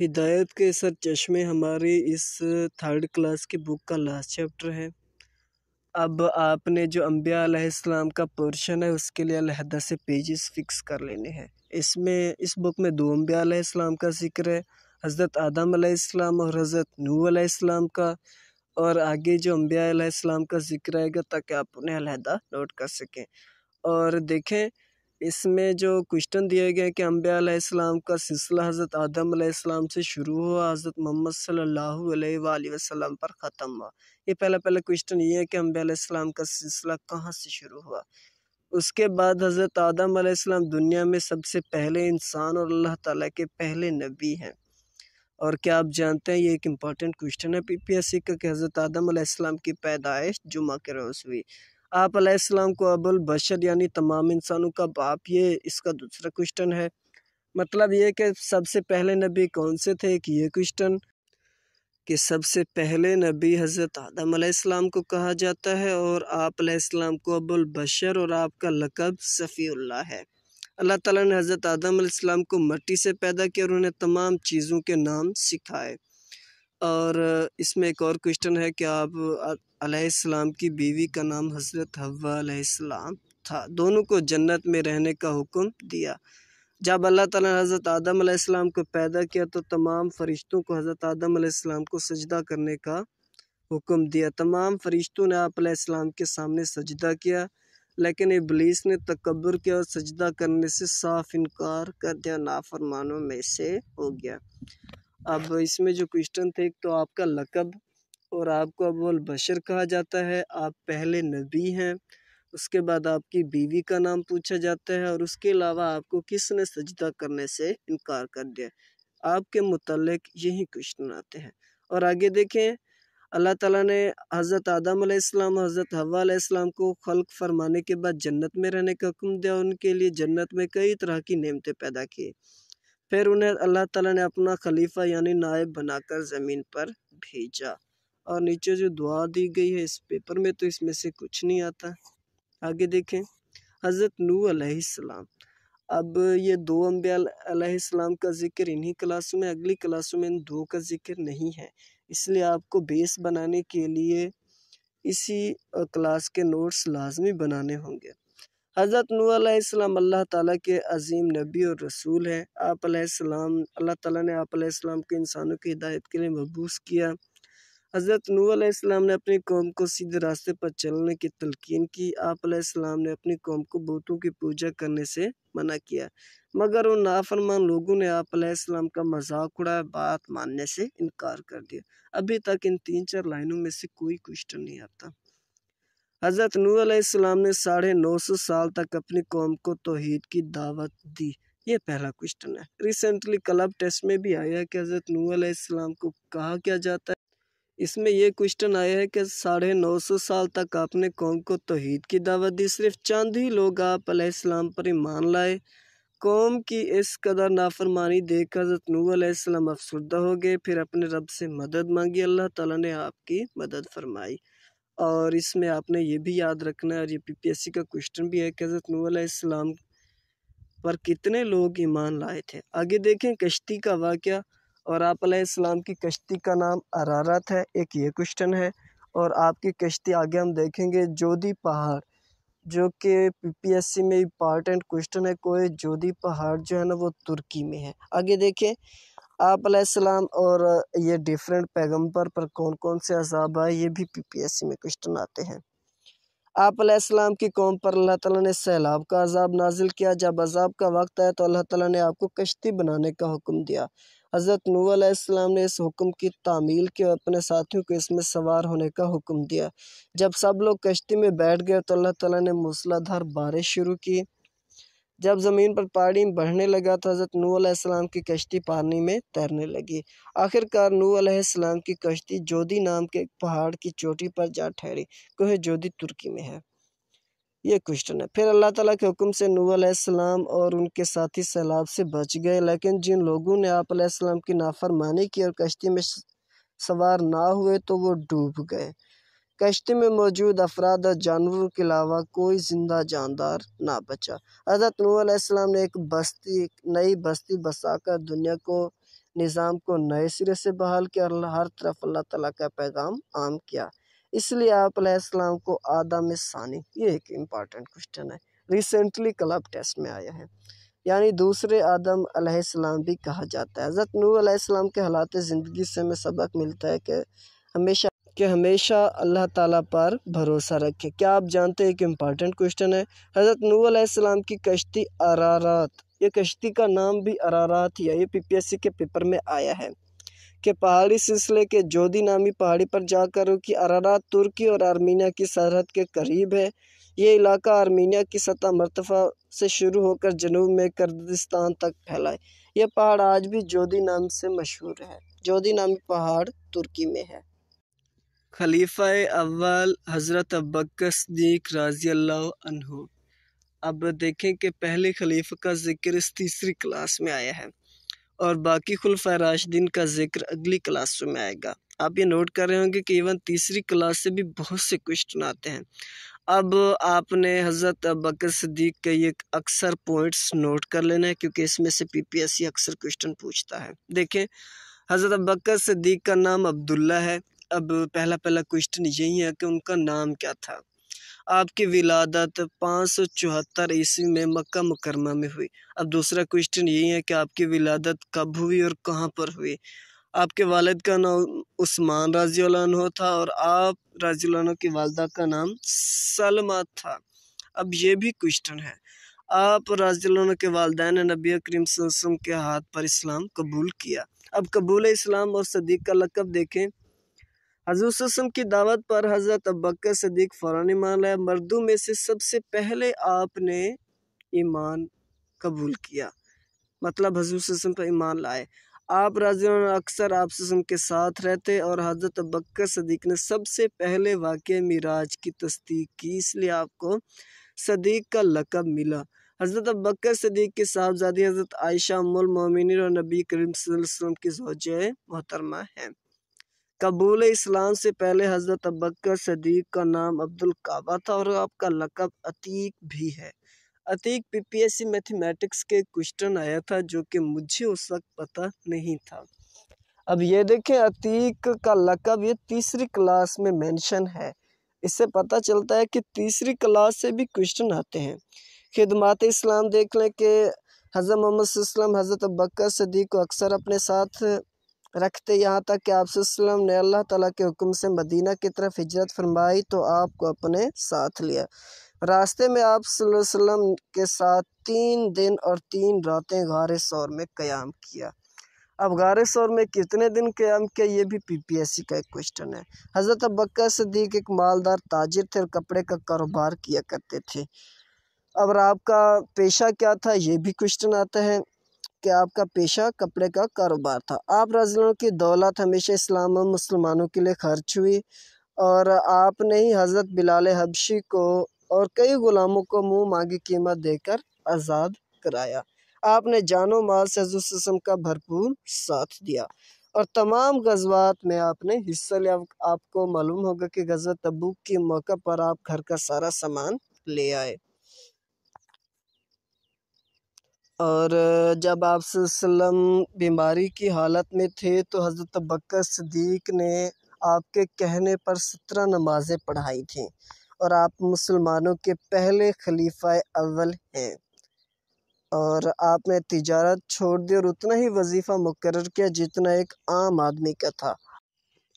हिदायत के सर चश्मे हमारी इस थर्ड क्लास की बुक का लास्ट चैप्टर है अब आपने जो अम्बिया अलैहिस्सलाम का पोर्शन है उसके लिए अलहदा से पेजेस फिक्स कर लेने हैं इसमें इस बुक में दो अम्बिया का जिक्र है हज़रत आदम आलाम और हज़रत नू आलाम का और आगे जो अम्बिया का जिक्र आएगा ताकि आप उन्हें अलहदा नोट कर सकें और देखें इसमें जो क्वेश्चन दिए गए कि अम्बियाम का सिलसिला हज़रत आदम आसमाम से शुरू हुआ हज़रत मोहम्मद सल्लल्लाहु पर ख़त्म हुआ ये पहला पहला क्वेश्चन ये है कि अम्बियाम का सिलसिला कहाँ से शुरू हुआ उसके बाद हज़रत आदम आसमाम दुनिया में सबसे पहले इंसान और अल्लाह ताला के पहले नबी हैं और क्या आप जानते हैं ये एक इम्पॉर्टेंट क्वेश्चन है पीपीएससी का कि हज़रत आदम की पैदाइश जुमा के रोज़ हुई आप अलैहिस्सलाम को अबुल बशर यानी तमाम इंसानों का बाप ये इसका दूसरा क्वेश्चन है मतलब ये कि सबसे पहले नबी कौन से थे कि ये क्वेश्चन कि सबसे पहले नबी हज़रत आदम आसमाम को कहा जाता है और आप को अबुल बशर और आपका लकब सफ़ी है अल्लाह ताला ने हज़रत आदम आसमाम को मट्टी से पैदा किया और उन्हें तमाम चीज़ों के नाम सिखाए और इसमें एक और क्वेश्चन है कि आप अलैहिस्सलाम की बीवी का नाम हज़रत हवा था दोनों को जन्नत में रहने का हुक्म दिया जब अल्लाह ताला हज़रत आदम अलैहिस्सलाम को पैदा किया तो तमाम फरिश्तों को हज़रत आदम अलैहिस्सलाम को सजदा करने का हुक्म दिया तमाम फरिश्तों ने आप आपलाम के सामने सजदा किया लेकिन इबलीस ने तकबर किया और सजदा करने से साफ इनकार कर दिया नाफरमानों में से हो गया अब इसमें जो क्वेश्चन थे एक तो आपका लकब और आपको अबुल बशर कहा जाता है आप पहले नबी हैं उसके बाद आपकी बीवी का नाम पूछा जाता है और उसके अलावा आपको किसने सजदा करने से इनकार कर दिया आपके मतलब यही क्वेश्चन आते हैं और आगे देखें अल्लाह ताला ने हज़रत आदम आसमाम हज़रत हवा को खल्क फरमाने के बाद जन्नत में रहने का हुक्म दिया उनके लिए जन्नत में कई तरह की नियमतें पैदा की फिर उन्हें अल्लाह ताला ने अपना खलीफा यानी नायब बनाकर ज़मीन पर भेजा और नीचे जो दुआ दी गई है इस पेपर में तो इसमें से कुछ नहीं आता आगे देखें हज़रत नू अलैहिस्सलाम अब ये दो अम्बियाम का ज़िक्र इन्हीं क्लासों में अगली क्लासों में इन दो का ज़िक्र नहीं है इसलिए आपको बेस बनाने के लिए इसी क्लास के नोट्स लाजमी बनाने होंगे हज़रत नूसम अल्लाह ताली के अजीम नबी और रसूल हैं आप अल्लाह ताली ने आप सलाम के इंसानों की हिदायत के लिए महबूस किया हज़रत नूसम ने अपनी कौम को सीधे रास्ते पर चलने की तलकिन की आप ने अपनी कौम को बुतों की पूजा करने से मना किया मगर उन नाफरमान लोगों ने आप का मजाक उड़ाया बात मानने से इनकार कर दिया अभी तक इन तीन चार लाइनों में से कोई क्वेश्चन नहीं आता हज़रत नू इस्लाम ने साढ़े नौ सौ साल तक अपनी कौम को तोहद की दावत दी ये पहला क्वेश्चन है रिसेंटली क्लब टेस्ट में भी आया है कि हज़रत नू इस्लाम को कहा क्या जाता है इसमें यह क्वेश्चन आया है कि साढ़े नौ सौ साल तक आपने कौम को तोहद की दावत दी सिर्फ चंद ही लोग आप आलाम पर ईमान लाए कौम की इस कदर नाफरमानी देख हज़रत नूसम अफसरदा हो गए फिर अपने रब से मदद मांगी अल्लाह तला ने आपकी मदद फरमाई और इसमें आपने ये भी याद रखना है और ये पीपीएससी का क्वेश्चन भी है कि हज़रत नू इस्लाम पर कितने लोग ईमान लाए थे आगे देखें कश्ती का वाक़ और आप इस्लाम की कश्ती का नाम अरारत है एक ये क्वेश्चन है और आपकी कश्ती आगे हम देखेंगे जोधी पहाड़ जो कि पीपीएससी में इम्पॉर्टेंट क्वेश्चन है कोई जोधी पहाड़ जो है ना वो तुर्की में है आगे देखें आप सलाम और ये डिफरेंट पैगंबर पर कौन कौन से अजाब आए ये भी पीपीएससी में क्वेश्चन आते हैं आप सलाम की कौम पर अल्लाह ताला ने सैलाब का अजाब नाजिल किया जब अजाब का वक्त आया तो अल्लाह ताला ने आपको कश्ती बनाने का हुक्म दिया हज़रत नू नूसम ने इस हुक्म की तामील के अपने साथियों को इसमें सवार होने का हुक्म दिया जब सब लोग कश्ती में बैठ गए तो अल्लाह ताला ने मूसलाधार बारिश शुरू की जब ज़मीन पर पानी बढ़ने लगा तो हज़रत नूसम की कश्ती पानी में तैरने लगी आखिरकार नू नूसम की कश्ती जोधी नाम के पहाड़ की चोटी पर जा ठहरी कोह जोधी तुर्की में है ये क्वेश्चन है फिर अल्लाह ताला के हुक्म से नू नूसम और उनके साथी सैलाब से बच गए लेकिन जिन लोगों ने आप की नाफरमानी की और कश्ती में सवार ना हुए तो वो डूब गए कश्ती में मौजूद अफराद और जानवरों के अलावा कोई जिंदा जानदार ना बचा हजरत नूसम ने एक बस्ती एक नई बस्ती बसाकर दुनिया को निज़ाम को नए सिरे से बहाल किया और हर तरफ अल्लाह तला का पैगाम आम किया इसलिए आप को आदम सानी ये एक इम्पॉर्टेंट क्वेश्चन है रिसेंटली क्लब टेस्ट में आया है यानी दूसरे आदम अलैहिस्सलाम भी कहा जाता है हज़रत नूह अलैहिस्सलाम के हालात ज़िंदगी से हमें सबक मिलता है कि हमेशा कि हमेशा अल्लाह ताला पर भरोसा रखें क्या आप जानते हैं कि इम्पॉर्टेंट क्वेश्चन है हज़रत नूसम की कश्ती अरारात ये कश्ती का नाम भी अरारात ही है ये पीपीएससी के पेपर में आया है कि पहाड़ी सिलसिले के जोदी नामी पहाड़ी पर जाकर रुकी अरारात तुर्की और आर्मीनिया की सरहद के करीब है ये इलाका आर्मीनिया की सतह मरतफ़ा से शुरू होकर जनूब में कर्दिस्तान तक फैला है यह पहाड़ आज भी जोदी नाम से मशहूर है जोदी नामी पहाड़ तुर्की में है खलीफा अव्वल हज़रत अबकर दीक राज़ी अल्लाह अब देखें कि पहले खलीफा का ज़िक्र इस तीसरी क्लास में आया है और बाकी खुलफा राशदीन का ज़िक्र अगली क्लास में आएगा आप ये नोट कर रहे होंगे कि इवन तीसरी क्लास से भी बहुत से क्वेश्चन आते हैं अब आपने हज़रत बकर सदीक के ये अक्सर पॉइंट्स नोट कर लेना है क्योंकि इसमें से पीपीएससी अक्सर क्वेश्चन पूछता है देखें हज़रत बकर सदीक का नाम अब्दुल्ला है अब पहला पहला क्वेश्चन यही है कि उनका नाम क्या था आपकी विलादत पाँच सौ चौहत्तर ईस्वी में मक्का मुकरमा में हुई अब दूसरा क्वेश्चन यही है कि आपकी विलादत कब हुई और कहाँ पर हुई आपके वालद का नाम उस्मान राजी था और आप राजी की वालदा का नाम सलमा था अब ये भी क्वेश्चन है आप राजी के वालदे ने नबी करीम के हाथ पर इस्लाम कबूल किया अब कबूल इस्लाम और सदीक का लकब देखें हजूसम की दावत पर हज़रत अबकर सदीक फ़ौरन ईमान लाया मर्दों में से सबसे पहले आपने ईमान कबूल किया मतलब हजूसम पर ईमान लाए आप राज अक्सर आप के साथ रहते और हजरत अबकर सदीक ने सबसे पहले वाक़ मिराज की तस्दीक की इसलिए आपको सदीक का लकब मिला हज़रत अबकर सदीक की साहबजादी हज़रत आयशा मोमिन और नबी करीम की जौज मोहतरमा हैं कबूल इस्लाम से पहले हज़रत अबकर सदीक का नाम अब्दुल काबा था और आपका लकब अतीक भी है अतीक पीपीएससी मैथमेटिक्स के क्वेश्चन आया था जो कि मुझे उस वक्त पता नहीं था अब ये देखें अतीक का लकब ये तीसरी क्लास में मेंशन है इससे पता चलता है कि तीसरी क्लास से भी क्वेश्चन आते हैं खिदमत इस्लाम देख लें कि हज़रत मोहम्मद हज़रत बकर सदीक को अक्सर अपने साथ रखते यहाँ तक कि आपसम ने अल्लाह ताला के हुक्म से मदीना की तरफ हिजरत फरमाई तो आपको अपने साथ लिया रास्ते में आप वसल्लम के साथ तीन दिन और तीन रातें गार शौर में क़याम किया अब गार शौर में कितने दिन क़्याम किया ये भी पीपीएससी का एक क्वेश्चन है हज़रत अबक्का सदीक एक मालदार ताजिर थे और कपड़े का कारोबार किया करते थे अब आपका पेशा क्या था ये भी क्वेश्चन आता है कि आपका पेशा कपड़े का कारोबार था आप रजलों की दौलत हमेशा इस्लाम और मुसलमानों के लिए खर्च हुई और आपने ही हज़रत बिलाल हबशी को और कई ग़ुलामों को मुँह मांगी कीमत देकर आज़ाद कराया आपने जानो माल से हजूसम का भरपूर साथ दिया और तमाम गजबात में आपने हिस्सा लिया आपको मालूम होगा कि गजवा तबूक के मौका पर आप घर का सारा सामान ले आए और जब आप बीमारी की हालत में थे तो हज़रत बकर सदीक ने आपके कहने पर सत्रह नमाज़ें पढ़ाई थीं और आप मुसलमानों के पहले खलीफ़ा अव्वल हैं और आपने तिजारत छोड़ दी और उतना ही वजीफ़ा मुकर किया जितना एक आम आदमी का था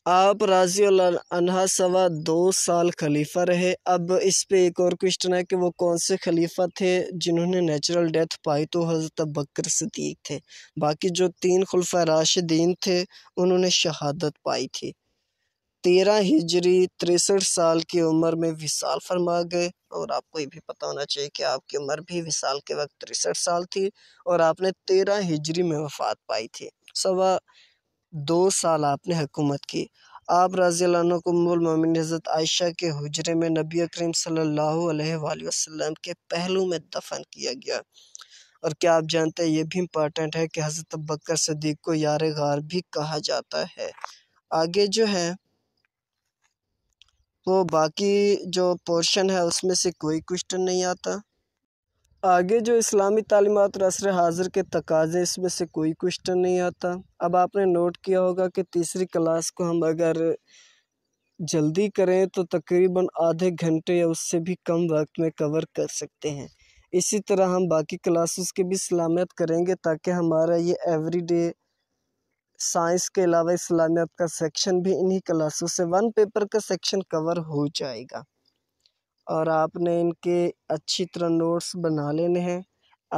आप राजी अनहा सवा दो साल खलीफा रहे अब इस पे एक और क्वेश्चन है कि वो कौन से खलीफा थे जिन्होंने नेचुरल डेथ पाई तो हज़रत बकर सदीक थे बाकी जो तीन खुलफा राशिदीन थे उन्होंने शहादत पाई थी तेरह हिजरी तिरसठ साल की उम्र में विशाल फरमा गए और आपको ये भी पता होना चाहिए कि आपकी उम्र भी विशाल के वक्त तिरसठ साल थी और आपने तेरह हिजरी में वफात पाई थी सवा दो साल आपने हुकूमत की आप रज़ी को उम्मिन हज़रत आयशा के हजरे में नबी करीम सल्लल्लाहु अलैहि वसल्लम के पहलू में दफन किया गया और क्या आप जानते हैं ये भी इम्पॉर्टेंट है कि हज़रत बकर सदीक को यार गार भी कहा जाता है आगे जो है वो बाकी जो पोर्शन है उसमें से कोई क्वेश्चन नहीं आता आगे जो इस्लामी तालीमत असर हाजिर के तकाजे इसमें से कोई क्वेश्चन नहीं आता अब आपने नोट किया होगा कि तीसरी क्लास को हम अगर जल्दी करें तो तकरीबन आधे घंटे या उससे भी कम वक्त में कवर कर सकते हैं इसी तरह हम बाकी क्लासेस की भी सलामियत करेंगे ताकि हमारा ये एवरीडे साइंस के अलावा इस्लामियत का सेक्शन भी इन्हीं क्लासों से वन पेपर का सेक्शन कवर हो जाएगा और आपने इनके अच्छी तरह नोट्स बना लेने हैं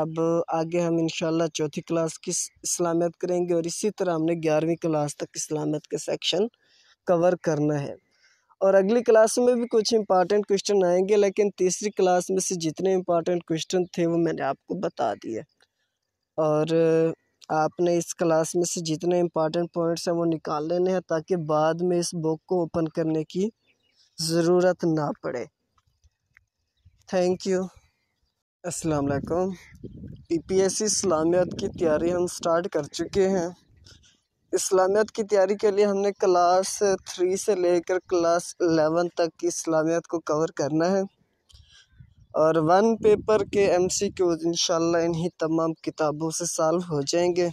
अब आगे हम इन चौथी क्लास की इस्लामियत करेंगे और इसी तरह हमने ग्यारहवीं क्लास तक इस्लामियत के सेक्शन कवर करना है और अगली क्लास में भी कुछ इंपॉर्टेंट क्वेश्चन आएंगे लेकिन तीसरी क्लास में से जितने इंपॉर्टेंट क्वेश्चन थे वो मैंने आपको बता दिए और आपने इस क्लास में से जितने इंपॉर्टेंट पॉइंट्स हैं वो निकाल लेने हैं ताकि बाद में इस बुक को ओपन करने की ज़रूरत ना पड़े थैंक यू अस्सलाम वालेकुम पीपीएससी इस्लामियत की तैयारी हम स्टार्ट कर चुके हैं इस्लामियत की तैयारी के लिए हमने क्लास थ्री से लेकर क्लास एलेवन तक की इस्लामियत को कवर करना है और वन पेपर के एम सी क्यूज इन इन्हीं तमाम किताबों से सॉल्व हो जाएंगे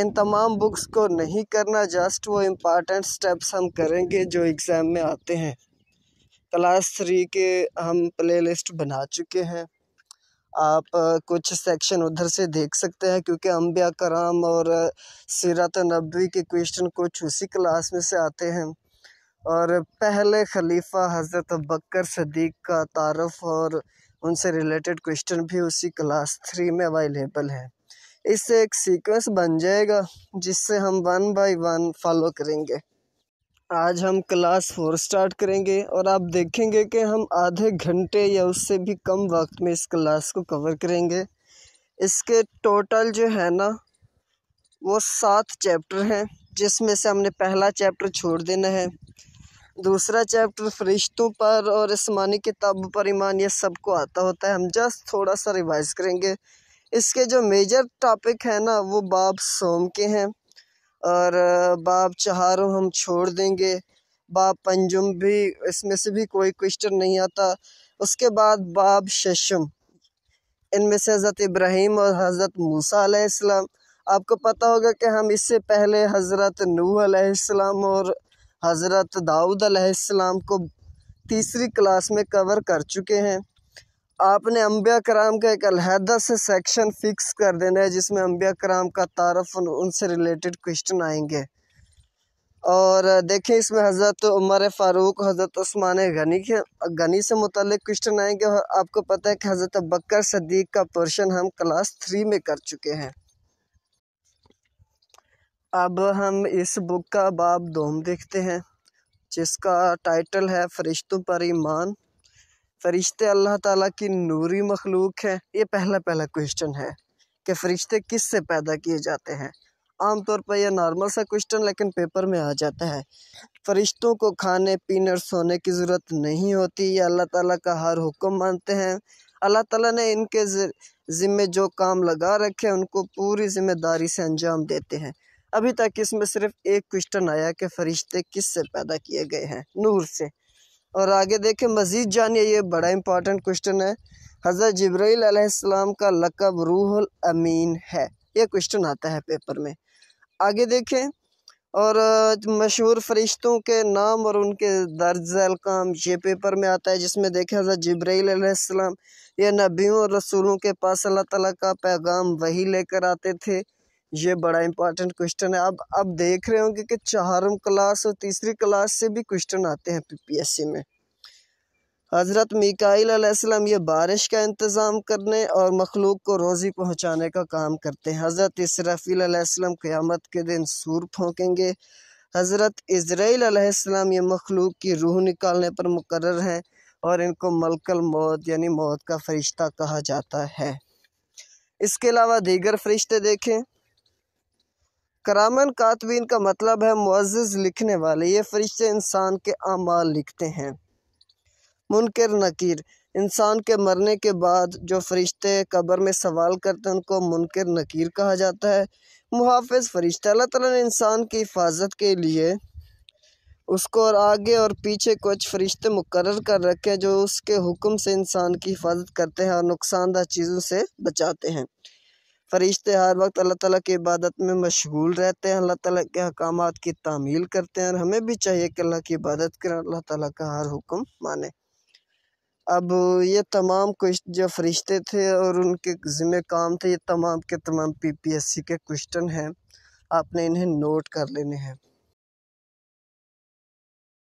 इन तमाम बुक्स को नहीं करना जस्ट वो इम्पॉर्टेंट स्टेप्स हम करेंगे जो एग्ज़ाम में आते हैं क्लास थ्री के हम प्लेलिस्ट बना चुके हैं आप कुछ सेक्शन उधर से देख सकते हैं क्योंकि अम्बिया कराम और सीरत नबी के क्वेश्चन कुछ उसी क्लास में से आते हैं और पहले खलीफा हज़रत बकर सदीक का तारफ़ और उनसे रिलेटेड क्वेश्चन भी उसी क्लास थ्री में अवेलेबल है इससे एक सीक्वेंस बन जाएगा जिससे हम वन बाय वन फॉलो करेंगे आज हम क्लास फोर स्टार्ट करेंगे और आप देखेंगे कि हम आधे घंटे या उससे भी कम वक्त में इस क्लास को कवर करेंगे इसके टोटल जो है ना वो सात चैप्टर हैं जिसमें से हमने पहला चैप्टर छोड़ देना है दूसरा चैप्टर फरिश्तों पर और आसमानी किताबों पर ईमान ये सबको आता होता है हम जस्ट थोड़ा सा रिवाइज़ करेंगे इसके जो मेजर टॉपिक है ना वो बाब सोम के हैं और बाप चहारों हम छोड़ देंगे बाप पंजुम भी इसमें से भी कोई क्वेश्चन नहीं आता उसके बाद बाब शशम इनमें से हज़रत इब्राहिम और हज़रत मूसा आलाम आपको पता होगा कि हम इससे पहले हज़रत नू आसमाम और हज़रत दाऊद आलाम को तीसरी क्लास में कवर कर चुके हैं आपने अम्बिया कराम का एक अलहदा से सेक्शन फ़िक्स कर देना है जिसमें अम्बिया कराम का तारफ़ उनसे रिलेटेड क्वेश्चन आएंगे और देखें इसमें हज़रत उमर फ़ारूक हज़रत उस्मान गनी के गनी से मुतल क्वेश्चन आएंगे और आपको पता है कि हज़रत बकर सदीक का पोर्शन हम क्लास थ्री में कर चुके हैं अब हम इस बुक का बाब दोम देखते हैं जिसका टाइटल है फरिश्तों पर ईमान फरिश्ते अल्लाह ताला की नूरी मखलूक है ये पहला पहला क्वेश्चन है कि फ़रिश्ते किस से पैदा किए जाते हैं आमतौर पर यह नॉर्मल सा क्वेश्चन लेकिन पेपर में आ जाता है फरिश्तों को खाने पीने और सोने की ज़रूरत नहीं होती ये अल्लाह ताला का हर हुक्म मानते हैं अल्लाह ताला ने इनके ज़िम्मे जो काम लगा रखे हैं उनको पूरी ज़िम्मेदारी से अंजाम देते हैं अभी तक इसमें सिर्फ एक क्वेश्चन आया कि फ़रिश्ते किस से पैदा किए गए हैं नूर से और आगे देखें मज़ीद जानिए ये बड़ा इंपॉर्टेंट क्वेश्चन है हज़रत जब्राईसम का लकब रूहल अमीन है ये क्वेश्चन आता है पेपर में आगे देखें और मशहूर फरिश्तों के नाम और उनके दर्ज अलकाम ये पेपर में आता है जिसमें देखें हज़रत जब्राईसम ये नबियों और रसूलों के पास अल्लाह ताली का पैगाम वही लेकर आते थे ये बड़ा इंपॉर्टेंट क्वेश्चन है अब अब देख रहे होंगे कि चारम क्लास और तीसरी क्लास से भी क्वेश्चन आते हैं पीपीएससी में हज़रत मिकाईलम ये बारिश का इंतज़ाम करने और मखलूक को रोज़ी पहुँचाने का काम करते हैं हज़रत अलैहिस्सलाम कयामत के दिन सूर फोंकेंगे हज़रत अलैहिस्सलाम ये मखलूक की रूह निकालने पर मुकर हैं और इनको मलकल मौत यानी मौत का फरिश्ता कहा जाता है इसके अलावा दीगर फरिश्ते देखें करामन कातबीन का मतलब है मुआज़ लिखने वाले ये फरिश्ते इंसान के अमाल लिखते हैं मुनकर नकीर इंसान के मरने के बाद जो फरिश्ते कब्र में सवाल करते हैं उनको मुनकर नकीर कहा जाता है मुहाफ़ फरिश्ते अल्लाह ताला ने इंसान की हिफाजत के लिए उसको और आगे और पीछे कुछ फरिश्ते मुकर कर रखे हैं जो उसके हुक्म से इंसान की हिफाजत करते हैं और नुकसानदार चीज़ों से बचाते हैं फ़रिश्ते हर वक्त अल्लाह ताला की इबादत में मशगूल रहते हैं अल्लाह ताला के अहकाम की तामील करते हैं और हमें भी चाहिए कि अल्लाह की इबादत करें अल्लाह ताला का हर हुक्म माने अब ये तमाम कुछ जो फरिश्ते थे और उनके ज़िम्मे काम थे ये तमाम के तमाम पीपीएससी के क्वेश्चन हैं आपने इन्हें नोट कर लेने हैं